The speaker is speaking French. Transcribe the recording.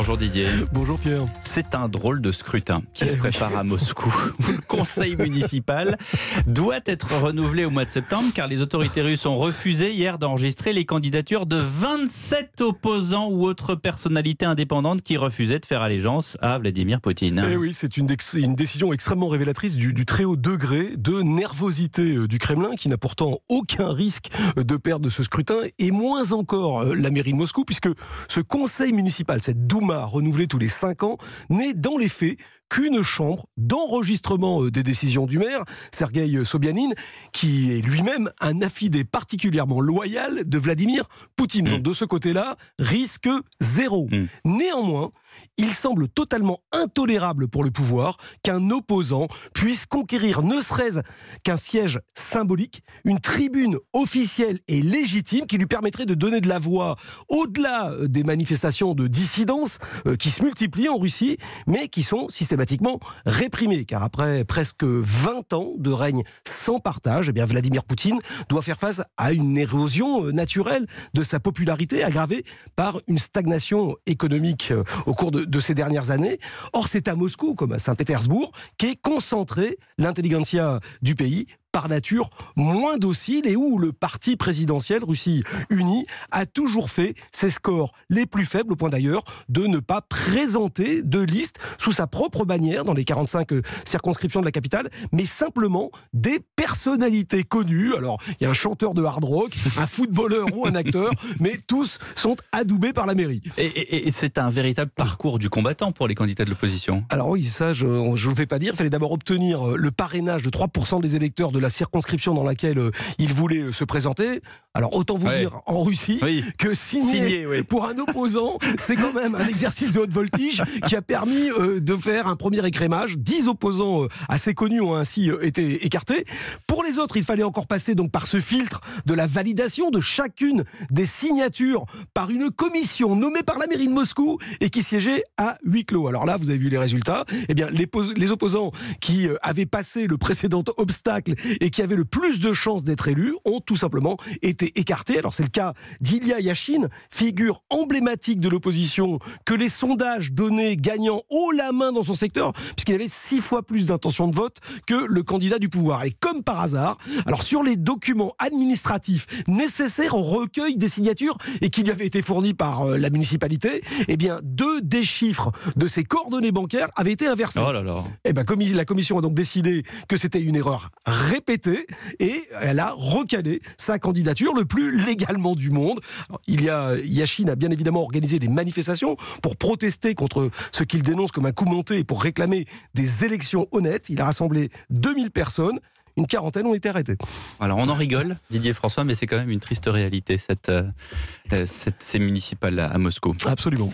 Bonjour Didier. Bonjour Pierre. C'est un drôle de scrutin qui se eh prépare à Moscou. Le conseil municipal doit être renouvelé au mois de septembre car les autorités russes ont refusé hier d'enregistrer les candidatures de 27 opposants ou autres personnalités indépendantes qui refusaient de faire allégeance à Vladimir Poutine. Et eh oui, c'est une, une, décision extrêmement révélatrice du, du, très haut degré de nervosité euh, du Kremlin qui n'a pourtant aucun risque euh, de perdre ce scrutin et moins encore euh, la mairie de Moscou puisque ce conseil municipal, cette Douma renouvelé tous les cinq ans, n'est dans les faits qu'une chambre d'enregistrement euh, des décisions du maire, Sergueï Sobianine, qui est lui-même un affidé particulièrement loyal de Vladimir Poutine. Mm. Donc de ce côté-là, risque zéro. Mm. Néanmoins, il semble totalement intolérable pour le pouvoir qu'un opposant puisse conquérir ne serait-ce qu'un siège symbolique, une tribune officielle et légitime qui lui permettrait de donner de la voix au-delà euh, des manifestations de dissidence euh, qui se multiplient en Russie, mais qui sont systématiquement systématiquement réprimé, Car après presque 20 ans de règne sans partage, eh bien Vladimir Poutine doit faire face à une érosion euh, naturelle de sa popularité aggravée par une stagnation économique euh, au cours de, de ces dernières années. Or, c'est à Moscou, comme à Saint-Pétersbourg, qu'est concentrée l'intelligentsia du pays, par nature moins docile et où le parti présidentiel Russie unie a toujours fait ses scores les plus faibles, au point d'ailleurs de ne pas présenter de liste sous sa propre bannière dans les 45 euh, circonscriptions de la capitale, mais simplement des personnalités connues. Alors, il y a un chanteur de hard rock, un footballeur ou un acteur, mais tous sont adoubés par la mairie. Et, c'est un véritable parcours du combattant pour les candidats de l'opposition. Alors oui, ça, je ne le fais pas dire. Il fallait d'abord obtenir euh, le parrainage de 3% des électeurs de la circonscription dans laquelle euh, il voulait euh, se présenter. Alors autant vous dire en Russie que signer, pour un opposant, c'est quand même un exercice de haute voltige qui a permis euh, de faire un premier écrémage. Dix opposants assez connus ont ainsi été écartés. Pour les autres, il fallait encore passer donc par ce filtre de la validation de chacune des signatures par une commission nommée par la mairie de Moscou et qui siégeait à huis clos. Alors là, vous avez vu les résultats. Eh bien, les opposants qui avaient passé le précédent obstacle et qui avaient le plus de chances d'être élus ont tout simplement été écartés. Alors c'est le cas d'Ilia Yachin, figure emblématique de l'opposition que les sondages donnaient gagnant haut la main dans son secteur, puisqu'il avait six fois plus d'intentions de vote que le candidat du pouvoir. Et comme par hasard, alors sur les documents administratifs nécessaires au recueil des signatures et qui lui avaient été fournis par euh, la municipalité, eh bien deux des chiffres de ses coordonnées bancaires avaient été inversés. Oh là eh ben, la commission a donc décidé que c'était une erreur réelle et elle a recalé sa candidature le plus légalement du monde. il y a, Yachine a bien évidemment organisé des manifestations pour protester contre ce qu'il dénonce comme un coup monté et pour réclamer des élections honnêtes. Il a rassemblé 2000 personnes une quarantaine ont été arrêtées. Alors on en rigole, Didier François, mais c'est quand même une triste réalité, cette, euh, euh, cette, ces municipales à Moscou. Absolument.